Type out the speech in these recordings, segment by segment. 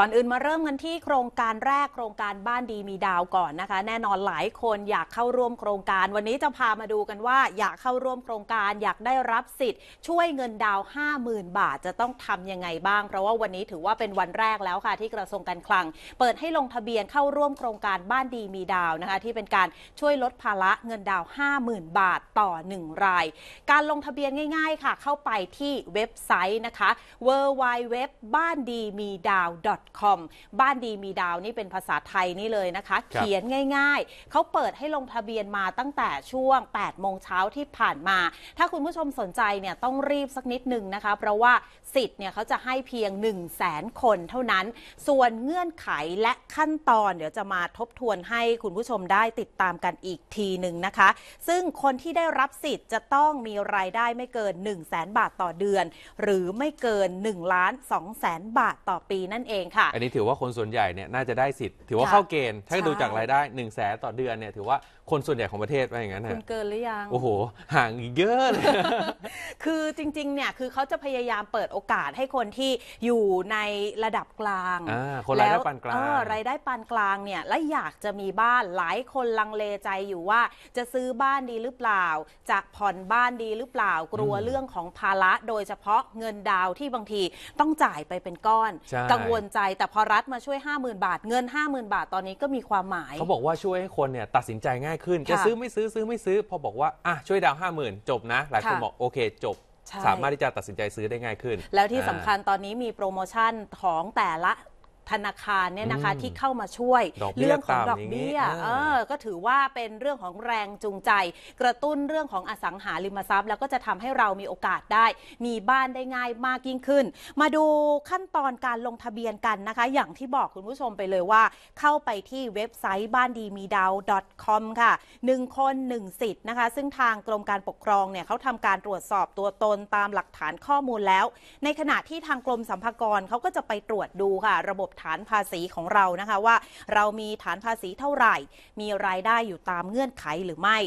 ก่อนอื่นมาเริ่มกันที่โครงการแรกโครงการบ้านดีมีดาวก่อนนะคะ แน่นอนหลายคนอยากเข้าร่วมโครงการ วันนี้จะพามาดูกันว่า อยากเข้าร่วมโครงการ อยากได้รับสิทธิ์ ช่วยเงินดาว 50,000 บาทจะต้องทํำยังไงบ้าง เพราะว่าวันนี้ถือว่าเป็นวันแรกแล้วค่ะที่กระทรวงการคลัง เปิดให้ลงทะเบียนเข้าร่วมโครงการบ้านดีมีดาวนะคะที่เป็นการช่วยลดภาระเงินดาว 50,000 บาทต่อ 1 ราย การลงทะเบียนง่ายๆค่ะเข้าไปที่เว็บไซต์นะคะ w w w บ้านดีมีดาว .com บ้านดีมีดาวนี่เป็นภาษาไทยนี่เลยนะคะ เขียนง่าย ๆ เขาเปิดให้ลงทะเบียนมาตั้งแต่ช่วง8โมงเช้าที่ผ่านมา ถ้าคุณผู้ชมสนใจเนี่ยต้องรีบสักนิดหนึ่งนะคะเพราะว่าสิทธิ์เนี่ยเขาจะให้เพียง 1 0 0 0 0แสนคนเท่านั้น ส่วนเงื่อนไขและขั้นตอนเดี๋ยวจะมาทบทวนให้คุณผู้ชมได้ติดตามกันอีกทีหนึ่งนะคะ ซึ่งคนที่ได้รับสิทธิ์จะต้องมีรายได้ไม่เกิน1 0 0 0 0แบาทต่อเดือน หรือไม่เกิน1ล้าน2แสนบาทต่อปีนั่นเองค่ะอันนี้ถือว่าคนส่วนใหญ่เนี่ยน่าจะได้สิทธิ์ถือว่าเข้าเกณฑ์ถ้าดูจากรายได้1นึ่งแสนต่อเดือนเนี่ยถือว่าคนส่วนใหญ่ของประเทศว่าอย่างนั้นคุณเกินหรือยังโอ้โหห่างเยอะเลยคือจริงๆเนี่ยคือเขาจะพยายามเปิดโอกาสให้คนที่อยู่ในระดับกลางคนรายได้ปานกลางรายได้ปานกลางเนี่ยและอยากจะมีบ้านหลายคนลังเลใจอยู่ว่าจะซื้อบ้านดีหรือเปล่าจะผ่อนบ้านดีหรือเปล่ากลัวเรื่องของภาระ โดยเฉพาะเงินดาวที่บางทีต้องจ่ายไปเป็นก้อนกังวลใจใจแต่พอรัฐมาช่วย 50,000 บาทเงิน 50,000 บาทตอนนี้ก็มีความหมายเขาบอกว่าช่วยให้คนเนี่ยตัดสินใจง่ายขึ้นจะซื้อไม่ซื้อซื้อไม่ซื้อพอบอกว่าอ่ะช่วยดาวห้าหมื่นจบนะหลายคนบอกโอเคจบ สามารถที่จะตัดสินใจซื้อได้ง่ายขึ้น แล้วที่สำคัญตอนนี้มีโปรโมชั่นของแต่ละธนาคารเนี่ยนะคะที่เข้ามาช่วยเรื่องของดอกเบี้ยเออก็ถือว่าเป็นเรื่องของแรงจูงใจ กระตุ้นเรื่องของอสังหาริมทรัพย์ แล้วก็จะทำให้เรามีโอกาสได้มีบ้านได้ง่ายมากยิ่งขึ้น มาดูขั้นตอนการลงทะเบียนกันนะคะ อย่างที่บอกคุณผู้ชมไปเลยว่าเข้าไปที่เว็บไซต์บ้านดีมีดาว .com ค่ะ1คน 1 สิทธิ์นะคะ ซึ่งทางกรมการปกครองเนี่ยเขาทำการตรวจสอบตัวตนตามหลักฐานข้อมูลแล้ว ในขณะที่ทางกรมสัมภากรเขาก็จะไปตรวจดูค่ะ ระบบฐานภาษีของเรานะคะว่า เรามีฐานภาษีเท่าไหร่ มีรายได้อยู่ตามเงื่อนไขหรือไม่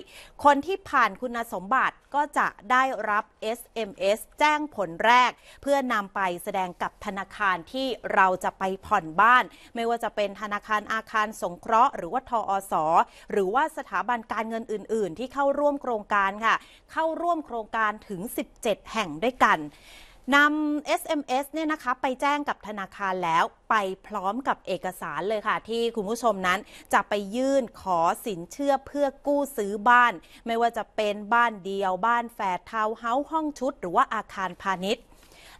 คนที่ผ่านคุณสมบัติก็จะได้รับ SMS แจ้งผลแรก เพื่อนำไปแสดงกับธนาคารที่เราจะไปผ่อนบ้าน ไม่ว่าจะเป็นธนาคารอาคารสงเคราะห์หรือว่าทอสอหรือว่าสถาบันการเงินอื่น ๆ ที่เข้าร่วมโครงการค่ะเข้าร่วมโครงการถึง 17 แห่งด้วยกันนำ SMS เนี่ยนะคะ ไปแจ้งกับธนาคารแล้วไปพร้อมกับเอกสารเลยค่ะที่คุณผู้ชมนั้นจะไปยื่นขอสินเชื่อเพื่อกู้ซื้อบ้าน ไม่ว่าจะเป็นบ้านเดียวบ้านแฝดทาวน์เฮาส์ห้องชุด หรือว่าอาคารพาณิชย์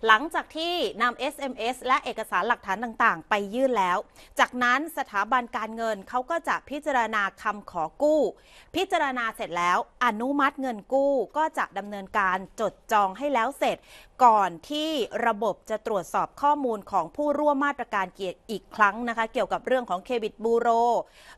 หลังจากที่นำ SMS และเอกสารหลักฐานต่างๆ ไปยื่นแล้ว จากนั้นสถาบันการเงินเขาก็จะพิจารณาคำขอกู้ พิจารณาเสร็จแล้ว อนุมัติเงินกู้ก็จะดำเนินการจดจองให้แล้วเสร็จก่อนที่ระบบจะตรวจสอบข้อมูลของผู้ร่วมมาตรการเกียรติอีกครั้งนะคะ เกี่ยวกับเรื่องของเครดิตบูโร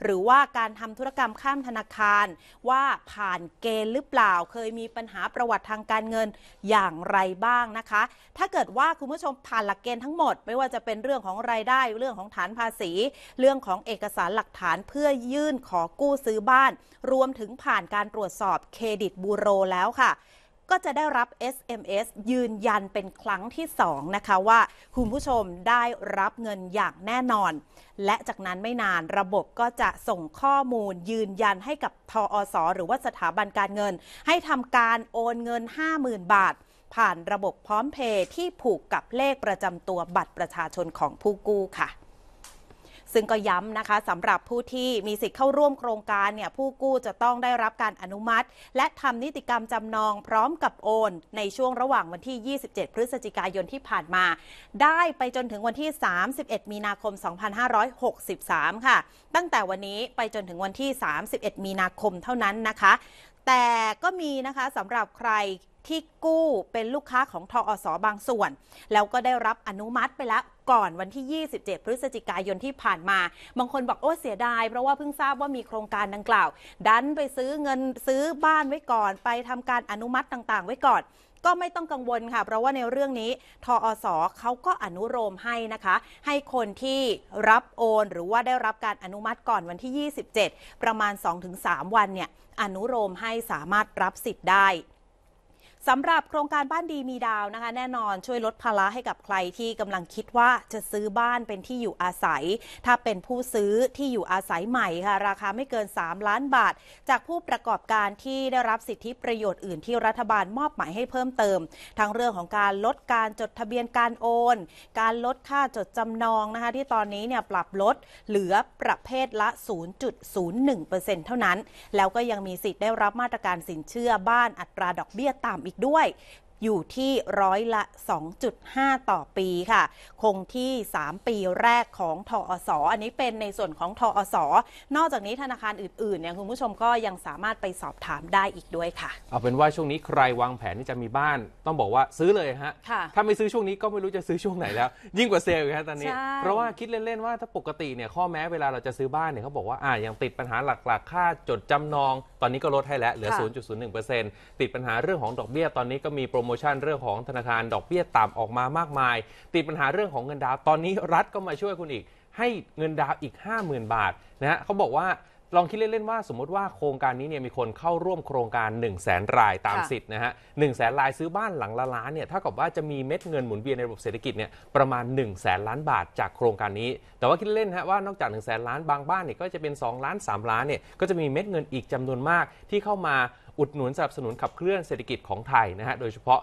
หรือว่าการทำธุรกรรมข้ามธนาคาร ว่าผ่านเกณฑ์หรือเปล่าเคยมีปัญหาประวัติทางการเงินอย่างไรบ้างนะคะ ถ้าเกิดว่าคุณผู้ชมผ่านหลักเกณฑ์ทั้งหมดไม่ว่าจะเป็นเรื่องของรายได้เรื่องของฐานภาษี เรื่องของเอกสารหลักฐานเพื่อยื่นขอกู้ซื้อบ้าน รวมถึงผ่านการตรวจสอบเครดิตบูโรแล้วค่ะก็จะได้รับ SMS ยืนยันเป็นครั้งที่ 2 นะคะว่า คุณผู้ชมได้รับเงินอย่างแน่นอน และจากนั้นไม่นานระบบก็จะส่งข้อมูลยืนยันให้กับทออสหรือว่าสถาบันการเงิน ให้ทำการโอนเงิน 50,000 บาท ผ่านระบบพร้อมเพย์ที่ผูกกับเลขประจำตัวบัตรประชาชนของผู้กู้ค่ะซึ่งก็ย้ำนะคะสำหรับผู้ที่มีสิทธิ์เข้าร่วมโครงการเนี่ยผู้กู้จะต้องได้รับการอนุมัติ และทำนิติกรรมจำนองพร้อมกับโอน ในช่วงระหว่างวันที่ 27 พฤศจิกายนที่ผ่านมา ได้ไปจนถึงวันที่ 31 มีนาคม 2563 ค่ะ ตั้งแต่วันนี้ไปจนถึงวันที่ 31 มีนาคมเท่านั้นนะคะ แต่ก็มีนะคะสำหรับใครที่กู้เป็นลูกค้าของทออสบางส่วน แล้วก็ได้รับอนุมัติไปแล้วก่อนวันที่ 27 พฤศจิกายนที่ผ่านมาบางคนบอกโอ้เสียดาย เพราะว่าเพิ่งทราบว่ามีโครงการดังกล่าว ดันไปซื้อเงินซื้อบ้านไว้ก่อน ไปทำการอนุมัติต่างๆ ไว้ก่อน ก็ไม่ต้องกังวลค่ะ เพราะว่าในเรื่องนี้ทออสอเขาก็อนุโลมให้นะคะ ให้คนที่รับโอนหรือว่าได้รับการอนุมัติก่อนวันที่ 27 ประมาณ 2-3 วันเนี่ยอนุโลมให้สามารถรับสิทธิ์ได้สำหรับโครงการบ้านดีมีดาวนะคะแน่นอนช่วยลดภาระให้กับใครที่กำลังคิดว่าจะซื้อบ้านเป็นที่อยู่อาศัย ถ้าเป็นผู้ซื้อที่อยู่อาศัยใหม่ค่ะราคาไม่เกิน 3 ล้านบาท จากผู้ประกอบการที่ได้รับสิทธิประโยชน์อื่นที่รัฐบาลมอบหมายให้เพิ่มเติมทั้งเรื่องของการลดการจดทะเบียนการโอน การลดค่าจดจำนองนะคะที่ตอนนี้เนี่ยปรับลดเหลือประเภทละ0.01%เท่านั้น แล้วก็ยังมีสิทธิ์ได้รับมาตรการสินเชื่อบ้านอัตราดอกเบี้ยต่ำอีกอีกด้วยอยู่ที่ร้อยละ 2.5 ต่อปีค่ะ คงที่ 3 ปีแรกของทอสออันนี้เป็นในส่วนของทอสอ นอกจากนี้ธนาคารอื่น ๆเนี่ยคุณผู้ชมก็ยังสามารถไปสอบถามได้อีกด้วยค่ะ เอาเป็นว่าช่วงนี้ใครวางแผนที่จะมีบ้านต้องบอกว่าซื้อเลยฮะ ถ้าไม่ซื้อช่วงนี้ก็ไม่รู้จะซื้อช่วงไหนแล้ว ยิ่งกว่าเซลล์ฮะตอนนี้เพราะว่าคิดเล่นๆว่าถ้าปกติเนี่ยข้อแม้เวลาเราจะซื้อบ้านเนี่ยเขาบอกว่าอ่ายังติดปัญหาหลัก ๆ ค่าจดจำนองตอนนี้ก็ลดให้แล้วเหลือ0.01%ติดปัญหาเรื่องของดอกเบี้ยตอนนี้ก็มีโปรโมมชั่นเรื่องของธนาคารดอกเบี้ยต่ำออกมามากมาย ติดปัญหาเรื่องของเงินดาวตอนนี้รัฐก็มาช่วยคุณอีก ให้เงินดาวอีก 50,000 บาทนะฮะเขาบอกว่าลองคิดเล่นๆว่าสมมติว่า โครงการนี้เนี่ยมีคนเข้าร่วมโครงการ 1 0 0 0 0แสนรายตามสิทธิ์นะฮะหนึ่งแสนรายซื้อบ้านหลังละล้านเนี่ยเท่ากับว่าจะมีเม็ดเงินหมุนเวียนในระบบเศรษฐกิจเนี่ยประมาณ1 0 0 0 0แสนล้านบาทจากโครงการนี้ แต่ว่าคิดเล่นฮะว่านอกจาก1 0 0 0 0แสนล้านบางบ้านเนี่ยก็จะเป็น 2 ล้าน 3 ล้านเนี่ยก็จะมีเม็ดเงินอีกจำนวนมากที่เข้ามาอุดหนุนสนับสนุนขับเคลื่อนเศรษฐกิจของไทยนะฮะ โดยเฉพาะ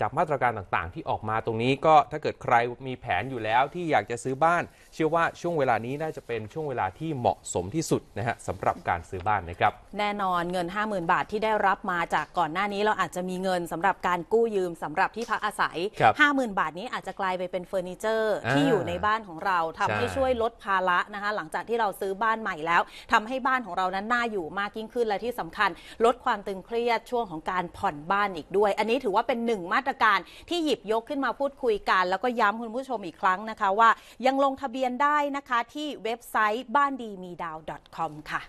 จากมาตรการต่างๆที่ออกมาตรงนี้ก็ถ้าเกิดใครมีแผนอยู่แล้วที่อยากจะซื้อบ้าน เชื่อว่าช่วงเวลานี้น่าจะเป็นช่วงเวลาที่เหมาะสมที่สุดนะฮะสำหรับการซื้อบ้านนะครับแน่นอนเงิน 50,000 บาทที่ได้รับมาจากก่อนหน้านี้เราอาจจะมีเงินสำหรับการกู้ยืมสำหรับที่พักอาศัย 50,000 บาทนี้อาจจะกลายไปเป็นเฟอร์นิเจอร์ ที่อยู่ในบ้านของเรา ทำให้ช่วยลดภาระนะคะหลังจากที่เราซื้อบ้านใหม่แล้ว ทำให้บ้านของเรานั้นน่าอยู่มากยิ่งขึ้นและที่สำคัญลดความึงเครียดช่วงของการผ่อนบ้านอีกด้วย อันนี้ถือว่าเป็นหนึ่งมาตรการที่หยิบยกขึ้นมาพูดคุยกัน แล้วก็ย้ำคุณผู้ชมอีกครั้งนะคะว่า ยังลงทะเบียนได้นะคะที่เว็บไซต์บ้านดีมีดาว .com ค่ะ